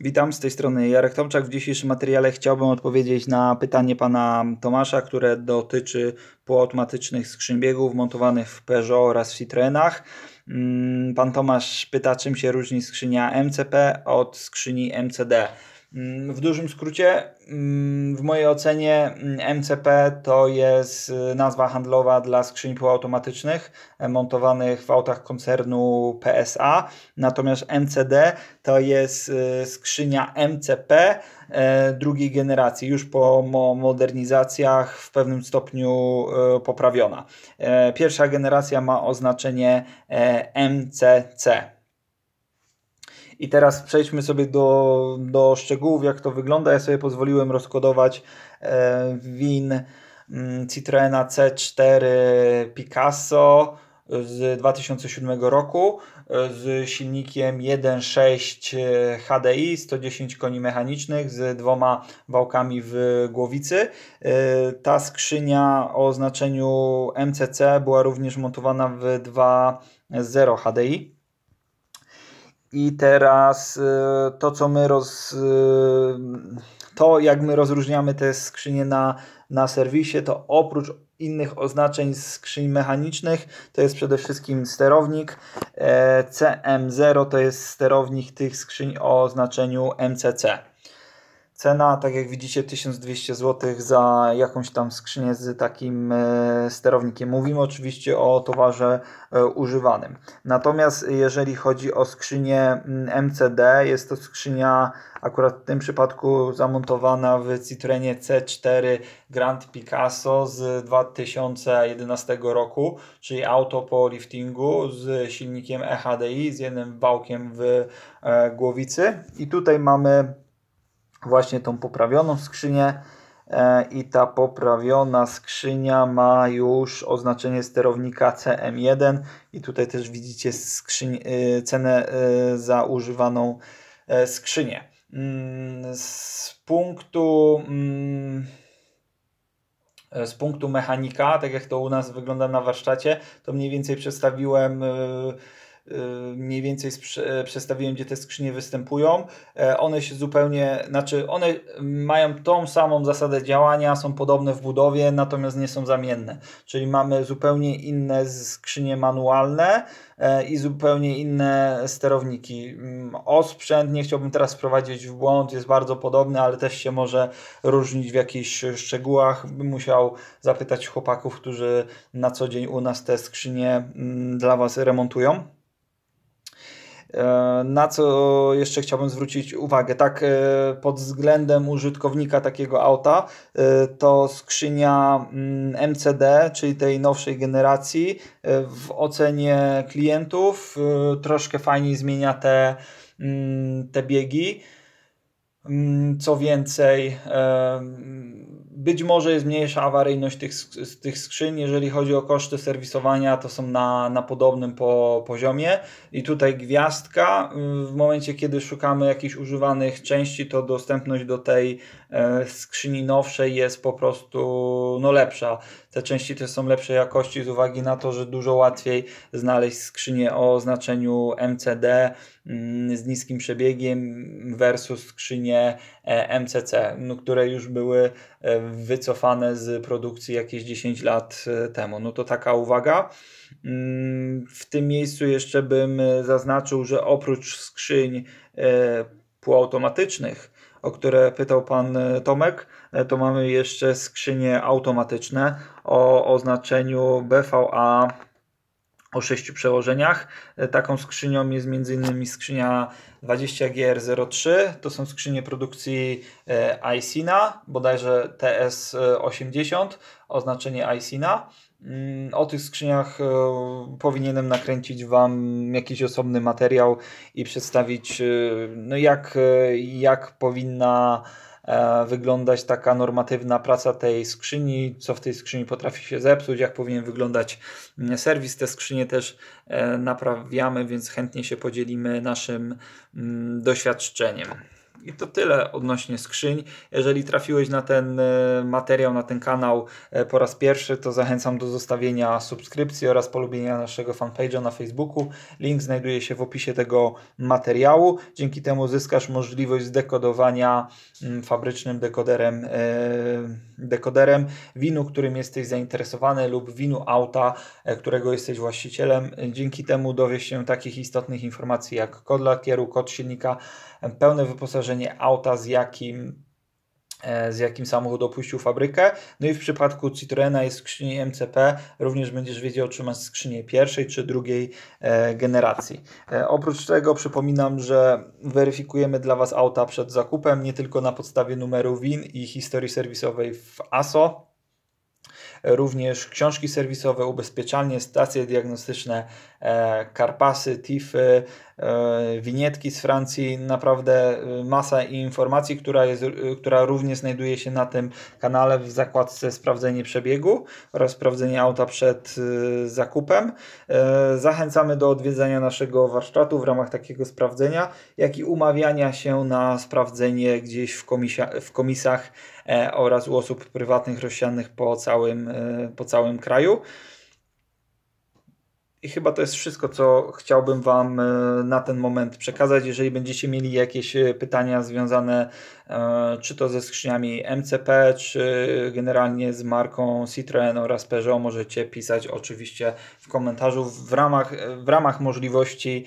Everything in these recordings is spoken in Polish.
Witam, z tej strony Jarek Tomczak. W dzisiejszym materiale chciałbym odpowiedzieć na pytanie pana Tomasza, które dotyczy półautomatycznych skrzyń biegów montowanych w Peugeot oraz w Citroenach. Mm, pan Tomasz pyta, czym się różni skrzynia MCP od skrzyni MCD. Mm, w dużym skrócie, mm, w mojej ocenie MCP mm, to jest y, nazwa handlowa dla skrzyń półautomatycznych e, montowanych w autach koncernu PSA, natomiast MCD to jest y, skrzynia MCP e, drugiej generacji, już po modernizacjach w pewnym stopniu y, poprawiona. E, pierwsza generacja ma oznaczenie MCC. I teraz przejdźmy sobie do, do szczegółów, jak to wygląda. Ja sobie pozwoliłem rozkodować e, win mm, Citroena C4 Picasso z 2007 roku e, z silnikiem 1.6 HDI 110 koni mechanicznych z dwoma wałkami w głowicy. E, ta skrzynia o oznaczeniu MCC była również montowana w 2.0 HDI. I teraz y, to, co my roz, y, to jak my rozróżniamy te skrzynie na, na serwisie, to oprócz innych oznaczeń skrzyń mechanicznych to jest przede wszystkim sterownik. E, CM0 to jest sterownik tych skrzyń o oznaczeniu MCC. Cena, tak jak widzicie, 1200 zł za jakąś tam skrzynię z takim e, sterownikiem. Mówimy oczywiście o towarze e, używanym. Natomiast jeżeli chodzi o skrzynię MCD, mm, jest to skrzynia akurat w tym przypadku zamontowana w Citroenie C4 Grand Picasso z 2011 roku, czyli auto po liftingu z silnikiem EHDI, z jednym wałkiem w e, głowicy. I tutaj mamy właśnie tą poprawioną skrzynię e, i ta poprawiona skrzynia ma już oznaczenie sterownika CM1 i tutaj też widzicie skrzyń, y, cenę y, za używaną e, skrzynię. Mm, z punktu mm, z punktu mechanika, tak jak to u nas wygląda na warsztacie, to mniej więcej przedstawiłem y, Y, mniej więcej przedstawiłem, e, gdzie te skrzynie występują. E, one się zupełnie, znaczy one mają tą samą zasadę działania, są podobne w budowie, natomiast nie są zamienne. Czyli mamy zupełnie inne skrzynie manualne e, i zupełnie inne sterowniki. Mm, Osprzęt nie chciałbym teraz wprowadzić w błąd, jest bardzo podobny, ale też się może różnić w jakichś szczegółach. Bym musiał zapytać chłopaków, którzy na co dzień u nas te skrzynie mm, dla Was remontują. E, na co jeszcze chciałbym zwrócić uwagę, tak e, pod względem użytkownika takiego auta, e, to skrzynia MCD, mm, czyli tej nowszej generacji, w ocenie klientów troszkę fajniej zmienia te, mm, te biegi. Mm, co więcej, być może jest mniejsza awaryjność tych, tych skrzyń. Jeżeli chodzi o koszty serwisowania, to są na, na podobnym po, poziomie. I tutaj gwiazdka. W momencie, kiedy szukamy jakichś używanych części, to dostępność do tej E, skrzyni nowszej jest po prostu no, lepsza. Te części też są lepszej jakości z uwagi na to, że dużo łatwiej znaleźć skrzynię o znaczeniu MCD mm, z niskim przebiegiem versus skrzynie MCC, no, które już były e, wycofane z produkcji jakieś 10 lat e, temu. No to taka uwaga. Mm, w tym miejscu jeszcze bym zaznaczył, że oprócz skrzyń półautomatycznych, o które pytał Pan e, Tomek, e, to mamy jeszcze skrzynie automatyczne o oznaczeniu BVA o sześciu przełożeniach. E, taką skrzynią jest m.in. skrzynia 20GR03. To są skrzynie produkcji ICINA, bodajże TS80, oznaczenie Isina. Mm, o tych skrzyniach e, powinienem nakręcić Wam jakiś osobny materiał i przedstawić, e, no jak, e, jak powinna wyglądać taka normatywna praca tej skrzyni, co w tej skrzyni potrafi się zepsuć, jak powinien wyglądać mm, serwis. Te skrzynie też naprawiamy, więc chętnie się podzielimy naszym mm, doświadczeniem. I to tyle odnośnie skrzyń. Jeżeli trafiłeś na ten e, materiał, na ten kanał e, po raz pierwszy, to zachęcam do zostawienia subskrypcji oraz polubienia naszego fanpage'a na Facebooku. Link znajduje się w opisie tego materiału. Dzięki temu zyskasz możliwość zdekodowania mm, fabrycznym dekoderem, e, dekoderem winu, którym jesteś zainteresowany lub winu auta, którego jesteś właścicielem. Dzięki temu dowiesz się takich istotnych informacji jak kod lakieru, kod silnika, pełne wyposażenie auta, z jakim e, z jakim samochód opuścił fabrykę. No i w przypadku Citroena i skrzyni MCP również będziesz wiedział, czy masz skrzynię pierwszej czy drugiej e, generacji. E, oprócz tego przypominam, że weryfikujemy dla Was auta przed zakupem nie tylko na podstawie numeru WIN i historii serwisowej w ASO, również książki serwisowe, ubezpieczalnie, stacje diagnostyczne, karpasy, tify, E, winietki z Francji, naprawdę y, masa informacji, która, jest, y, która również znajduje się na tym kanale w zakładce sprawdzenie przebiegu oraz sprawdzenie auta przed y, zakupem. E, zachęcamy do odwiedzania naszego warsztatu w ramach takiego sprawdzenia, jak i umawiania się na sprawdzenie gdzieś w, komisia, w komisach e, oraz u osób prywatnych rozsianych po całym, po całym kraju. I chyba to jest wszystko, co chciałbym Wam e, na ten moment przekazać. Jeżeli będziecie mieli jakieś e, pytania związane e, czy to ze skrzyniami MCP, czy generalnie z marką Citroën oraz Peugeot, możecie pisać oczywiście w komentarzu. W ramach, w ramach możliwości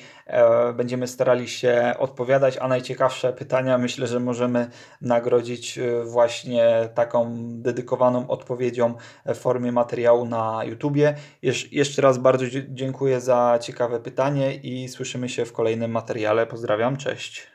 będziemy starali się odpowiadać, a najciekawsze pytania myślę, że możemy nagrodzić właśnie taką dedykowaną odpowiedzią w formie materiału na YouTubie. Jesz jeszcze raz bardzo dziękuję dziękuję za ciekawe pytanie i słyszymy się w kolejnym materiale. Pozdrawiam, cześć.